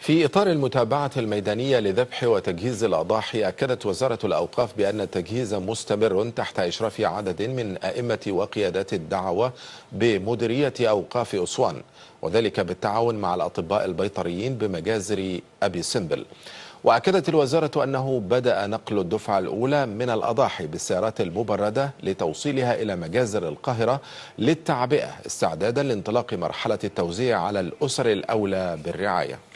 في إطار المتابعة الميدانية لذبح وتجهيز الأضاحي أكدت وزارة الأوقاف بأن التجهيز مستمر تحت إشراف عدد من أئمة وقيادات الدعوة بمديرية أوقاف أسوان وذلك بالتعاون مع الأطباء البيطريين بمجازر أبي سمبل وأكدت الوزارة أنه بدأ نقل الدفعة الأولى من الأضاحي بالسيارات المبردة لتوصيلها إلى مجازر القاهرة للتعبئة استعدادا لانطلاق مرحلة التوزيع على الأسر الأولى بالرعاية